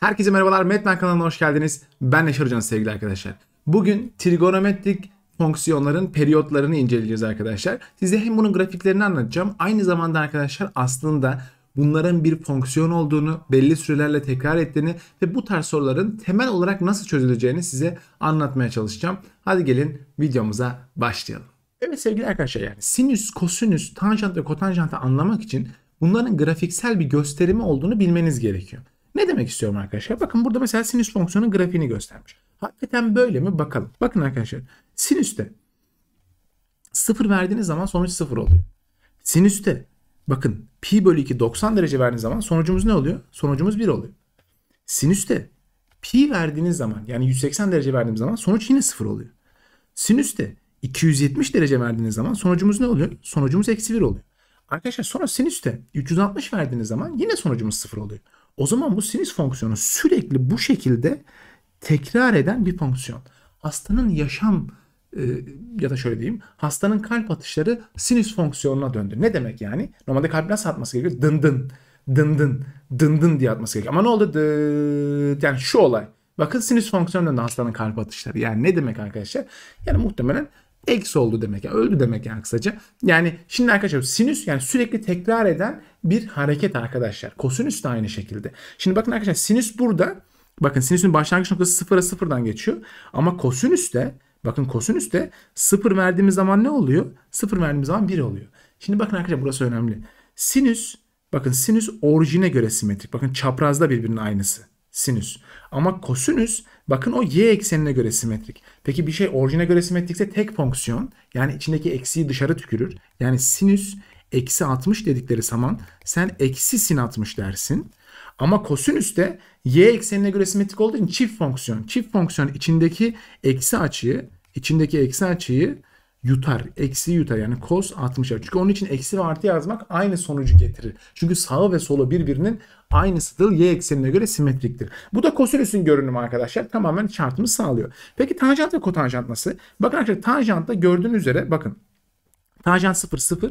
Herkese merhabalar, Metmen kanalına hoş geldiniz. Ben Neşer Hocan sevgili arkadaşlar. Bugün trigonometrik fonksiyonların periyotlarını inceleyeceğiz arkadaşlar. Size hem bunun grafiklerini anlatacağım. Aynı zamanda arkadaşlar aslında bunların bir fonksiyon olduğunu, belli sürelerle tekrar ettiğini ve bu tarz soruların temel olarak nasıl çözüleceğini size anlatmaya çalışacağım. Hadi gelin videomuza başlayalım. Evet sevgili arkadaşlar yani sinüs, kosinüs, tanjant ve kotanjantı anlamak için bunların grafiksel bir gösterimi olduğunu bilmeniz gerekiyor. Ne demek istiyorum arkadaşlar? Bakın burada mesela sinüs fonksiyonun grafiğini göstermiş. Hakikaten böyle mi? Bakalım. Bakın arkadaşlar sinüste sıfır verdiğiniz zaman sonuç sıfır oluyor. Sinüste bakın pi bölü 2 90 derece verdiğiniz zaman sonucumuz ne oluyor? Sonucumuz 1 oluyor. Sinüste pi verdiğiniz zaman yani 180 derece verdiğimiz zaman sonuç yine sıfır oluyor. Sinüste 270 derece verdiğiniz zaman sonucumuz ne oluyor? Sonucumuz eksi 1 oluyor. Arkadaşlar sonra sinüste 360 verdiğiniz zaman yine sonucumuz sıfır oluyor. O zaman bu sinüs fonksiyonu sürekli bu şekilde tekrar eden bir fonksiyon. Hastanın yaşam e, ya da şöyle diyeyim hastanın kalp atışları sinüs fonksiyonuna döndü. Ne demek yani? Normalde kalp nasıl atması gerekiyor? Dın dın dın dın dın dın diye atması gerekiyor. Ama ne oldu? Dıt. Yani şu olay. Bakın sinüs fonksiyonunda hastanın kalp atışları. Yani ne demek arkadaşlar? Yani muhtemelen eksi oldu demek. Yani öldü demek yani kısaca. Yani şimdi arkadaşlar sinüs yani sürekli tekrar eden bir hareket arkadaşlar. Kosinüs de aynı şekilde. Şimdi bakın arkadaşlar sinüs burada. Bakın sinüsün başlangıç noktası sıfıra sıfırdan geçiyor. Ama kosinüs de bakın kosinüs de sıfır verdiğimiz zaman ne oluyor? sıfır verdiğimiz zaman bir oluyor. Şimdi bakın arkadaşlar burası önemli. Sinüs bakın sinüs orijine göre simetrik. Bakın çaprazda birbirinin aynısı sinüs. Ama kosinüs bakın o y eksenine göre simetrik. Peki bir şey orijine göre simetrikse tek fonksiyon yani içindeki eksiği dışarı tükürür. Yani sinüs eksi 60 dedikleri zaman sen eksi sin 60 dersin. Ama kosinüs de y eksenine göre simetrik olduğu için çift fonksiyon. Çift fonksiyon içindeki eksi açıyı içindeki eksi açıyı yutar. Eksi yutar yani cos 60 açı. Çünkü onun için eksi ve artı yazmak aynı sonucu getirir. Çünkü sağı ve solu birbirinin aynısıdır. Y eksenine göre simetriktir. Bu da kosinüsün görünümü arkadaşlar. Tamamen şartımız sağlıyor. Peki tanjant ve kotanjant nasıl? Bakın arkadaşlar tanjantta gördüğünüz üzere bakın Tanjant 0 0.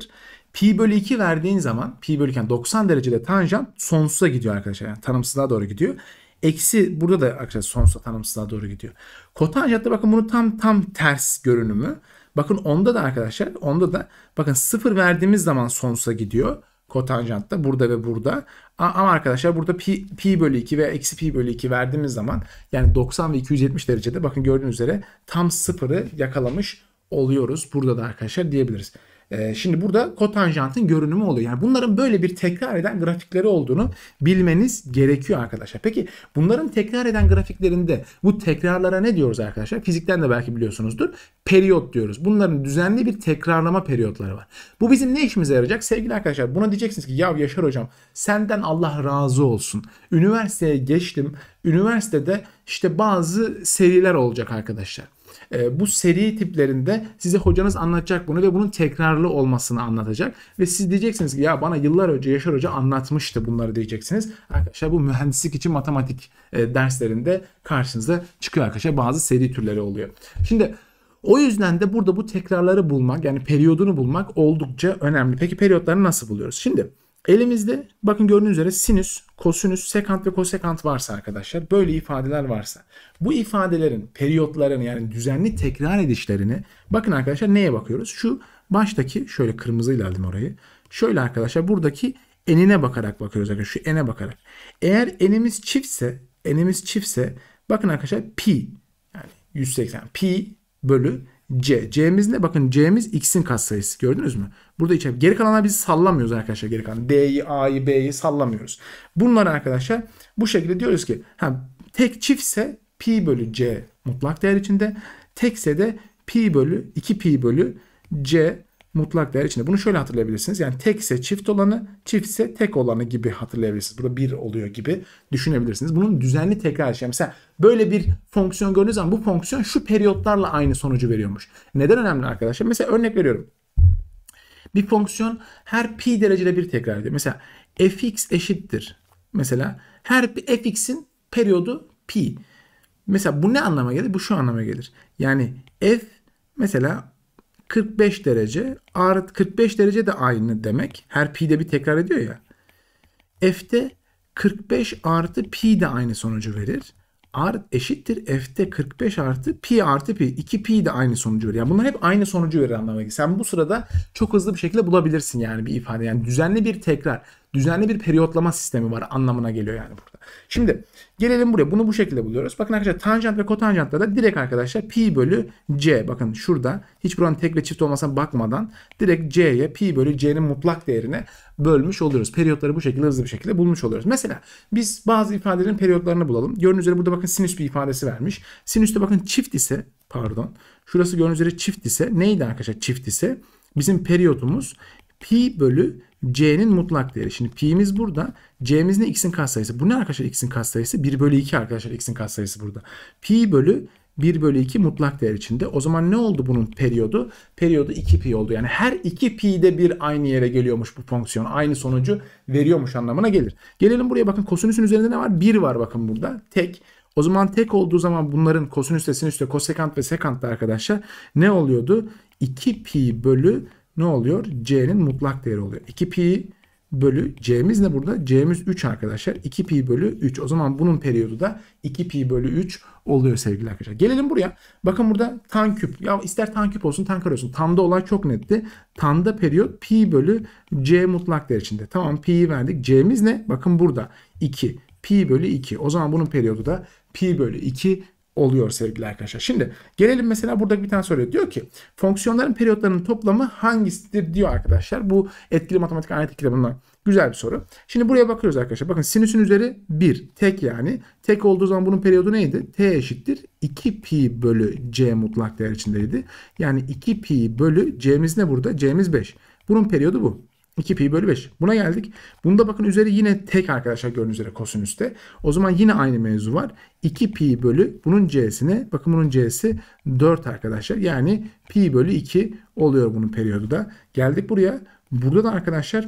Pi bölü 2 verdiğin zaman pi bölü yani 90 derecede tanjant sonsuza gidiyor arkadaşlar. Yani tanımsızlığa doğru gidiyor. Eksi burada da arkadaşlar sonsuza tanımsızlığa doğru gidiyor. Kotanjantta bakın bunu tam tam ters görünümü. Bakın onda da arkadaşlar onda da bakın 0 verdiğimiz zaman sonsuza gidiyor kotanjantta burada ve burada. Ama arkadaşlar burada pi, pi bölü 2 ve eksi pi bölü 2 verdiğimiz zaman yani 90 ve 270 derecede bakın gördüğünüz üzere tam sıfırı yakalamış oluyoruz. Burada da arkadaşlar diyebiliriz. Ee, şimdi burada kotanjantın görünümü oluyor. Yani bunların böyle bir tekrar eden grafikleri olduğunu bilmeniz gerekiyor arkadaşlar. Peki bunların tekrar eden grafiklerinde bu tekrarlara ne diyoruz arkadaşlar? Fizikten de belki biliyorsunuzdur. Periyot diyoruz. Bunların düzenli bir tekrarlama periyotları var. Bu bizim ne işimize yarayacak? Sevgili arkadaşlar buna diyeceksiniz ki ya Yaşar hocam senden Allah razı olsun. Üniversiteye geçtim. Üniversitede işte bazı seriler olacak arkadaşlar. Ee, bu seri tiplerinde size hocanız anlatacak bunu ve bunun tekrarlı olmasını anlatacak. Ve siz diyeceksiniz ki ya bana yıllar önce Yaşar Hoca anlatmıştı bunları diyeceksiniz. Arkadaşlar bu mühendislik için matematik e, derslerinde karşınıza çıkıyor arkadaşlar. Bazı seri türleri oluyor. Şimdi o yüzden de burada bu tekrarları bulmak yani periyodunu bulmak oldukça önemli. Peki periyotları nasıl buluyoruz? Şimdi Elimizde bakın gördüğünüz üzere sinüs, kosinüs, sekant ve kosekant varsa arkadaşlar böyle ifadeler varsa bu ifadelerin periyotlarını yani düzenli tekrar edişlerini bakın arkadaşlar neye bakıyoruz? Şu baştaki şöyle kırmızıyla aldım orayı. Şöyle arkadaşlar buradaki enine bakarak bakıyoruz arkadaşlar şu ene bakarak. Eğer enimiz çiftse enimiz çiftse bakın arkadaşlar pi yani 180 pi bölü C. C'miz ne? Bakın C'miz X'in katsayısı. Gördünüz mü? Burada içeri. Geri kalanı bizi sallamıyoruz arkadaşlar geri kalan. D'yi, A'yı, B'yi sallamıyoruz. Bunlar arkadaşlar bu şekilde diyoruz ki ha, tek çiftse pi bölü C mutlak değer içinde. Tekse de pi bölü 2 pi bölü C mutlak değer içinde. Bunu şöyle hatırlayabilirsiniz. Yani tekse çift olanı, çiftse tek olanı gibi hatırlayabilirsiniz. Burada bir oluyor gibi düşünebilirsiniz. Bunun düzenli tekrar işlemi. Mesela böyle bir fonksiyon gördüğünüz zaman bu fonksiyon şu periyotlarla aynı sonucu veriyormuş. Neden önemli arkadaşlar? Mesela örnek veriyorum. Bir fonksiyon her pi derecede bir tekrar ediyor. Mesela fx eşittir. Mesela her fx'in periyodu pi. Mesela bu ne anlama gelir? Bu şu anlama gelir. Yani f mesela 45 derece. R 45 derece de aynı demek. Her pi de bir tekrar ediyor ya. F'de 45 artı pi de aynı sonucu verir. R eşittir F'de 45 artı pi artı pi. 2 pi de aynı sonucu verir. Yani bunlar hep aynı sonucu verir anlamına geliyor. Sen bu sırada çok hızlı bir şekilde bulabilirsin yani bir ifade. Yani düzenli bir tekrar düzenli bir periyotlama sistemi var anlamına geliyor yani burada. Şimdi gelelim buraya. Bunu bu şekilde buluyoruz. Bakın arkadaşlar tanjant ve kotanjantta da direkt arkadaşlar pi bölü c. Bakın şurada hiç buranın tek ve çift olmasına bakmadan direkt c'ye pi bölü c'nin mutlak değerine bölmüş oluyoruz. Periyotları bu şekilde hızlı bir şekilde bulmuş oluyoruz. Mesela biz bazı ifadelerin periyotlarını bulalım. Gördüğünüz üzere burada bakın sinüs bir ifadesi vermiş. Sinüste bakın çift ise pardon. Şurası gördüğünüz üzere çift ise neydi arkadaşlar çift ise? Bizim periyotumuz pi bölü C'nin mutlak değeri. Şimdi pi'miz burada. C'miz ne? X'in katsayısı. Bu ne arkadaşlar X'in katsayısı? 1 bölü 2 arkadaşlar X'in katsayısı burada. Pi bölü 1 bölü 2 mutlak değer içinde. O zaman ne oldu bunun periyodu? Periyodu 2 pi oldu. Yani her 2 pi'de bir aynı yere geliyormuş bu fonksiyon. Aynı sonucu veriyormuş anlamına gelir. Gelelim buraya bakın kosinüsün üzerinde ne var? 1 var bakın burada. Tek. O zaman tek olduğu zaman bunların kosinüs, sinüs sinüsle kosekant ve sekant da arkadaşlar ne oluyordu? 2 pi bölü ne oluyor? C'nin mutlak değeri oluyor. 2pi bölü C'miz ne burada? C'miz 3 arkadaşlar. 2pi bölü 3. O zaman bunun periyodu da 2pi bölü 3 oluyor sevgili arkadaşlar. Gelelim buraya. Bakın burada tan küp. Ya ister tan küp olsun tan kare olsun. Tan'da olay çok netti. Tanda periyot pi bölü C mutlak değer içinde. Tamam pi'yi verdik. C'miz ne? Bakın burada 2. Pi bölü 2. O zaman bunun periyodu da pi bölü 2 oluyor sevgili arkadaşlar. Şimdi gelelim mesela buradaki bir tane soruyor. Diyor ki fonksiyonların periyotlarının toplamı hangisidir diyor arkadaşlar. Bu etkili matematik analitik kitabından güzel bir soru. Şimdi buraya bakıyoruz arkadaşlar. Bakın sinüsün üzeri 1 tek yani. Tek olduğu zaman bunun periyodu neydi? T eşittir 2 pi bölü c mutlak değer içindeydi. Yani 2 pi bölü c'miz ne burada? c'miz 5. Bunun periyodu bu. 2 pi bölü 5. Buna geldik. Bunda bakın üzeri yine tek arkadaşlar gördüğünüz üzere kosinüste. O zaman yine aynı mevzu var. 2 pi bölü bunun c'sine bakın bunun c'si 4 arkadaşlar. Yani pi bölü 2 oluyor bunun periyodu da. Geldik buraya. Burada da arkadaşlar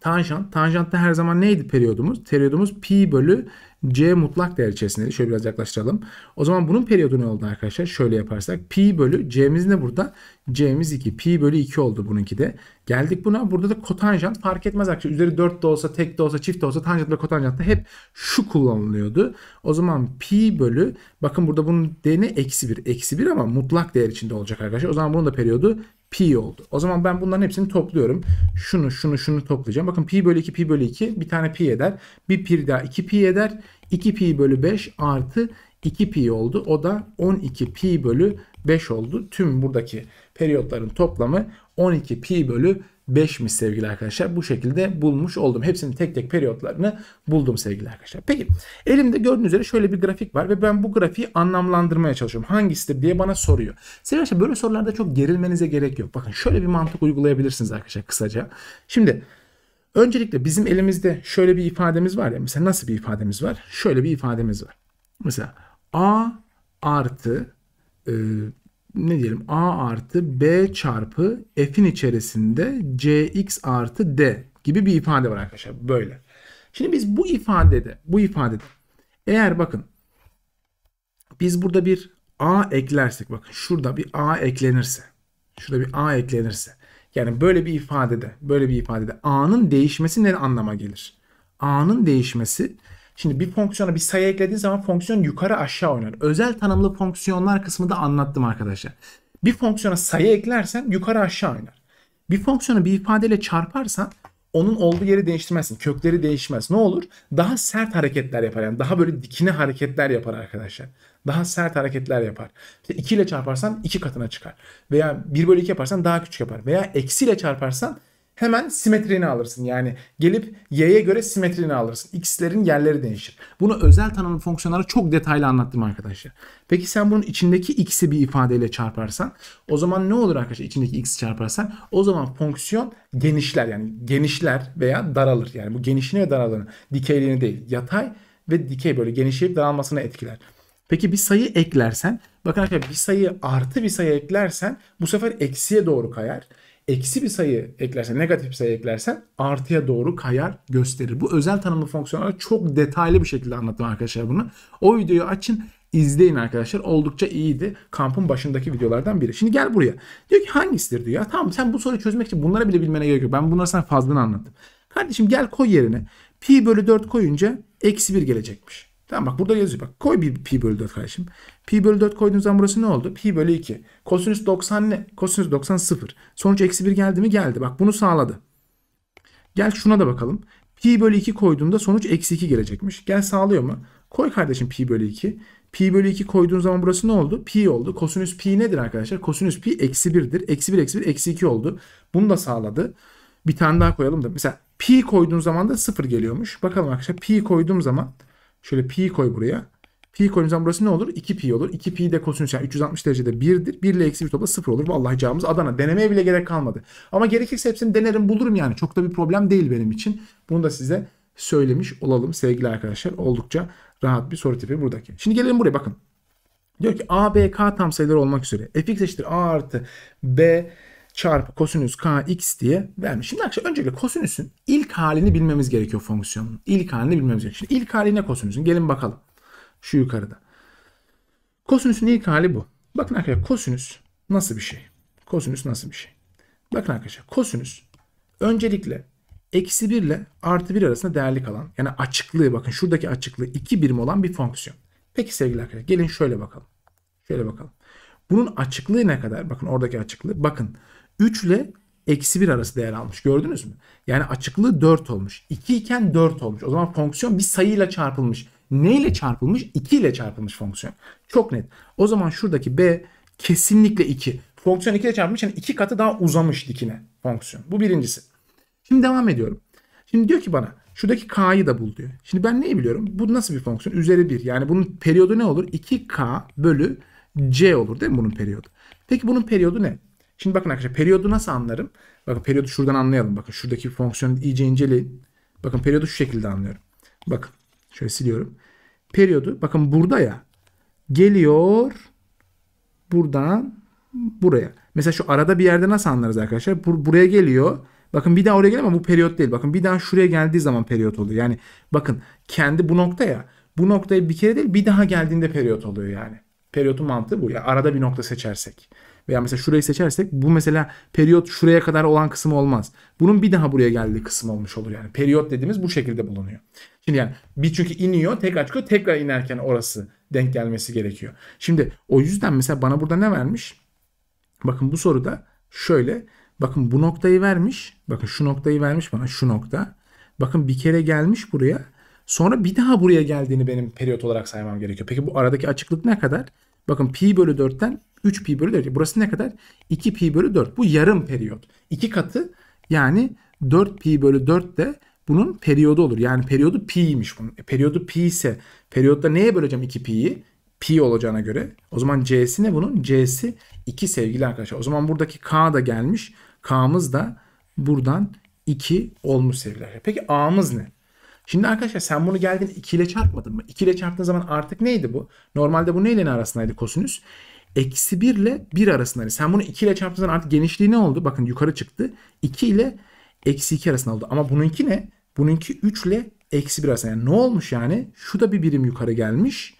tanjant. Tanjantta her zaman neydi periyodumuz? Periyodumuz pi bölü C mutlak değer içerisindeydi. Şöyle biraz yaklaştıralım. O zaman bunun periyodu ne oldu arkadaşlar? Şöyle yaparsak pi bölü C'miz ne burada? C'miz 2. Pi bölü 2 oldu bununki de. Geldik buna. Burada da kotanjant fark etmez arkadaşlar. Üzeri 4 de olsa, tek de olsa, çift de olsa tanjant ve kotanjant da hep şu kullanılıyordu. O zaman pi bölü bakın burada bunun değeri eksi 1. Eksi 1 ama mutlak değer içinde olacak arkadaşlar. O zaman bunun da periyodu pi oldu. O zaman ben bunların hepsini topluyorum. Şunu, şunu, şunu toplayacağım. Bakın pi bölü 2, pi bölü 2 bir tane pi eder. Bir pi daha 2 pi eder. 2 pi bölü 5 artı 2 pi oldu. O da 12 pi bölü 5 oldu. Tüm buradaki periyotların toplamı 12 pi bölü 5'miş sevgili arkadaşlar. Bu şekilde bulmuş oldum. Hepsinin tek tek periyotlarını buldum sevgili arkadaşlar. Peki elimde gördüğünüz üzere şöyle bir grafik var ve ben bu grafiği anlamlandırmaya çalışıyorum. Hangisidir diye bana soruyor. Sevgili arkadaşlar böyle sorularda çok gerilmenize gerek yok. Bakın şöyle bir mantık uygulayabilirsiniz arkadaşlar kısaca. Şimdi öncelikle bizim elimizde şöyle bir ifademiz var ya. Mesela nasıl bir ifademiz var? Şöyle bir ifademiz var. Mesela a artı e, ne diyelim a artı b çarpı f'in içerisinde cx artı d gibi bir ifade var arkadaşlar böyle. Şimdi biz bu ifadede bu ifadede eğer bakın biz burada bir a eklersek bakın şurada bir a eklenirse şurada bir a eklenirse yani böyle bir ifadede böyle bir ifadede a'nın değişmesi ne anlama gelir? A'nın değişmesi Şimdi bir fonksiyona bir sayı eklediği zaman fonksiyon yukarı aşağı oynar. Özel tanımlı fonksiyonlar kısmı da anlattım arkadaşlar. Bir fonksiyona sayı eklersen yukarı aşağı oynar. Bir fonksiyonu bir ifadeyle çarparsan onun olduğu yeri değiştirmezsin. Kökleri değişmez. Ne olur? Daha sert hareketler yapar. Yani daha böyle dikine hareketler yapar arkadaşlar. Daha sert hareketler yapar. İşte 2 ile çarparsan 2 katına çıkar. Veya 1 bölü 2 yaparsan daha küçük yapar. Veya eksi ile çarparsan hemen simetrini alırsın. Yani gelip y'ye göre simetrini alırsın. X'lerin yerleri değişir. Bunu özel tanımlı fonksiyonlara çok detaylı anlattım arkadaşlar. Peki sen bunun içindeki x'i bir ifadeyle çarparsan o zaman ne olur arkadaşlar içindeki x'i çarparsan o zaman fonksiyon genişler yani genişler veya daralır. Yani bu genişliğini ve daralığını dikeyliğini değil yatay ve dikey böyle genişleyip daralmasına etkiler. Peki bir sayı eklersen bakın arkadaşlar bir sayı artı bir sayı eklersen bu sefer eksiye doğru kayar eksi bir sayı eklersen, negatif bir sayı eklersen artıya doğru kayar gösterir. Bu özel tanımlı fonksiyonlara çok detaylı bir şekilde anlattım arkadaşlar bunu. O videoyu açın izleyin arkadaşlar. Oldukça iyiydi. Kampın başındaki videolardan biri. Şimdi gel buraya. Diyor ki hangisidir diyor. Ya tamam sen bu soruyu çözmek için bunlara bile bilmene gerek yok. Ben bunları sana fazlını anlattım. Kardeşim gel koy yerine. Pi bölü 4 koyunca eksi 1 gelecekmiş. Tamam bak burada yazıyor. Bak koy bir pi bölü 4 kardeşim. Pi bölü 4 koyduğun zaman burası ne oldu? Pi bölü 2. Kosinüs 90 ne? Kosinüs 90 0. Sonuç eksi 1 geldi mi? Geldi. Bak bunu sağladı. Gel şuna da bakalım. Pi bölü 2 koyduğumda sonuç eksi 2 gelecekmiş. Gel sağlıyor mu? Koy kardeşim pi bölü 2. Pi bölü 2 koyduğun zaman burası ne oldu? Pi oldu. Kosinüs pi nedir arkadaşlar? Kosinüs pi eksi 1'dir. Eksi 1 eksi 1 eksi 2 oldu. Bunu da sağladı. Bir tane daha koyalım da. Mesela pi koyduğun zaman da 0 geliyormuş. Bakalım arkadaşlar pi koyduğum zaman Şöyle pi koy buraya. Pi koyduğumuzdan burası ne olur? 2pi olur. 2pi de kosinüs yani 360 derecede 1'dir. 1 ile eksi 1 topla 0 olur. Vallahi cevabımız Adana. Denemeye bile gerek kalmadı. Ama gerekirse hepsini denerim bulurum yani. Çok da bir problem değil benim için. Bunu da size söylemiş olalım sevgili arkadaşlar. Oldukça rahat bir soru tipi buradaki. Şimdi gelelim buraya bakın. Diyor ki A, B, K tam sayıları olmak üzere. fx eşittir A artı B çarpı kosinüs kx diye vermiş. Şimdi arkadaşlar öncelikle kosinüsün ilk halini bilmemiz gerekiyor fonksiyonun. İlk halini bilmemiz gerekiyor. Şimdi ilk hali ne kosinüsün? Gelin bakalım. Şu yukarıda. Kosinüsün ilk hali bu. Bakın arkadaşlar kosinüs nasıl bir şey? Kosinüs nasıl bir şey? Bakın arkadaşlar kosinüs öncelikle eksi 1 ile artı 1 arasında değerli kalan yani açıklığı bakın şuradaki açıklığı 2 birim olan bir fonksiyon. Peki sevgili arkadaşlar gelin şöyle bakalım. Şöyle bakalım. Bunun açıklığı ne kadar? Bakın oradaki açıklığı. Bakın 3 ile eksi 1 arası değer almış. Gördünüz mü? Yani açıklığı 4 olmuş. 2 iken 4 olmuş. O zaman fonksiyon bir sayıyla çarpılmış. Ne ile çarpılmış? 2 ile çarpılmış fonksiyon. Çok net. O zaman şuradaki b kesinlikle 2. Fonksiyon 2 ile çarpılmış. Yani 2 katı daha uzamış dikine fonksiyon. Bu birincisi. Şimdi devam ediyorum. Şimdi diyor ki bana şuradaki k'yı da bul diyor. Şimdi ben neyi biliyorum? Bu nasıl bir fonksiyon? Üzeri 1. Yani bunun periyodu ne olur? 2k bölü C olur değil mi bunun periyodu? Peki bunun periyodu ne? Şimdi bakın arkadaşlar periyodu nasıl anlarım? Bakın periyodu şuradan anlayalım. Bakın şuradaki fonksiyonu iyice inceleyin. Bakın periyodu şu şekilde anlıyorum. Bakın şöyle siliyorum. Periyodu bakın burada ya geliyor buradan buraya. Mesela şu arada bir yerde nasıl anlarız arkadaşlar? Bur buraya geliyor. Bakın bir daha oraya geliyor ama bu periyot değil. Bakın bir daha şuraya geldiği zaman periyot oluyor. Yani bakın kendi bu nokta ya. Bu noktayı bir kere değil bir daha geldiğinde periyot oluyor yani. Periyotun mantığı bu. Ya yani arada bir nokta seçersek. Veya mesela şurayı seçersek bu mesela periyot şuraya kadar olan kısım olmaz. Bunun bir daha buraya geldiği kısım olmuş olur yani. Periyot dediğimiz bu şekilde bulunuyor. Şimdi yani bir çünkü iniyor tekrar çıkıyor tekrar inerken orası denk gelmesi gerekiyor. Şimdi o yüzden mesela bana burada ne vermiş? Bakın bu soruda şöyle bakın bu noktayı vermiş. Bakın şu noktayı vermiş bana şu nokta. Bakın bir kere gelmiş buraya. Sonra bir daha buraya geldiğini benim periyot olarak saymam gerekiyor. Peki bu aradaki açıklık ne kadar? Bakın pi bölü 4'ten 3 pi bölü 4. Burası ne kadar? 2 pi bölü 4. Bu yarım periyot. İki katı yani 4 pi bölü 4 de bunun periyodu olur. Yani periyodu pi'ymiş bunun. E, periyodu pi ise periyotta neye böleceğim 2 pi'yi? Pi olacağına göre. O zaman c'si ne bunun? c'si 2 sevgili arkadaşlar. O zaman buradaki k da gelmiş. K'mız da buradan 2 olmuş sevgili arkadaşlar. Peki a'mız ne? Şimdi arkadaşlar sen bunu geldin 2 ile çarpmadın mı? 2 ile çarptığın zaman artık neydi bu? Normalde bu neyle arasındaydı kosinüs? Eksi 1 ile 1 arasındaydı. Sen bunu 2 ile çarptığın zaman artık genişliği ne oldu? Bakın yukarı çıktı. 2 ile eksi 2 arasında oldu. Ama bununki ne? Bununki 3 ile eksi 1 arasında. Yani ne olmuş yani? Şu da bir birim yukarı gelmiş.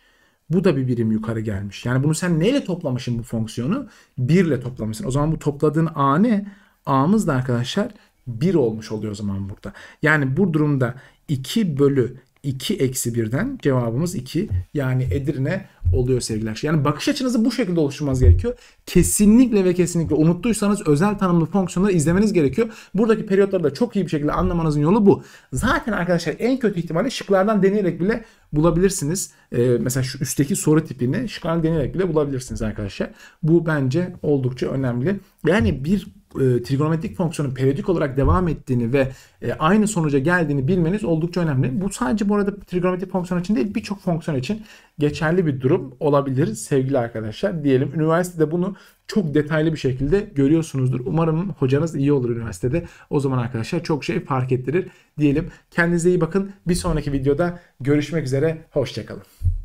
Bu da bir birim yukarı gelmiş. Yani bunu sen neyle toplamışsın bu fonksiyonu? 1 ile toplamışsın. O zaman bu topladığın a ne? A'mız da arkadaşlar 1 olmuş oluyor o zaman burada. Yani bu durumda 2 bölü 2 eksi 1'den cevabımız 2. Yani Edirne oluyor sevgili arkadaşlar. Şey. Yani bakış açınızı bu şekilde oluşturmanız gerekiyor. Kesinlikle ve kesinlikle unuttuysanız özel tanımlı fonksiyonları izlemeniz gerekiyor. Buradaki periyotları da çok iyi bir şekilde anlamanızın yolu bu. Zaten arkadaşlar en kötü ihtimalle şıklardan deneyerek bile bulabilirsiniz. Ee, mesela şu üstteki soru tipini şıklardan deneyerek bile bulabilirsiniz arkadaşlar. Bu bence oldukça önemli. Yani bir e, trigonometrik fonksiyonun periyodik olarak devam ettiğini ve e, aynı sonuca geldiğini bilmeniz oldukça önemli. Bu sadece bu arada trigonometrik fonksiyon için değil birçok fonksiyon için geçerli bir durum olabilir sevgili arkadaşlar. Diyelim üniversitede bunu çok detaylı bir şekilde görüyorsunuzdur. Umarım hocanız iyi olur üniversitede. O zaman arkadaşlar çok şey fark ettirir diyelim. Kendinize iyi bakın. Bir sonraki videoda görüşmek üzere. Hoşçakalın.